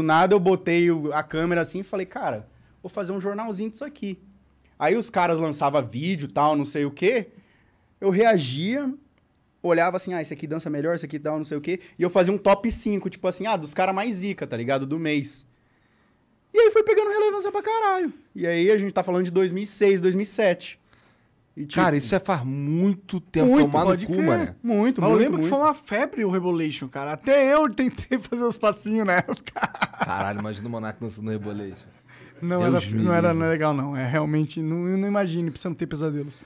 Do nada eu botei a câmera assim e falei, cara, vou fazer um jornalzinho disso aqui. Aí os caras lançavam vídeo, tal, não sei o quê. Eu reagia, olhava assim, ah, esse aqui dança melhor, esse aqui tal, não sei o quê. E eu fazia um top 5, tipo assim, ah, dos caras mais zica, tá ligado? Do mês. E aí foi pegando relevância pra caralho. E aí a gente tá falando de 2006, 2007. Tipo, cara, isso é faz muito tempo muito, tomar no cu, mano. Muito, Mas eu lembro muito. que foi uma febre o Revolution cara. Até eu tentei fazer os passinhos na época. Caralho, imagina o Monaco dançando no Não, não, era, não era legal, não. É realmente, não, não imagine, precisa não ter pesadelos.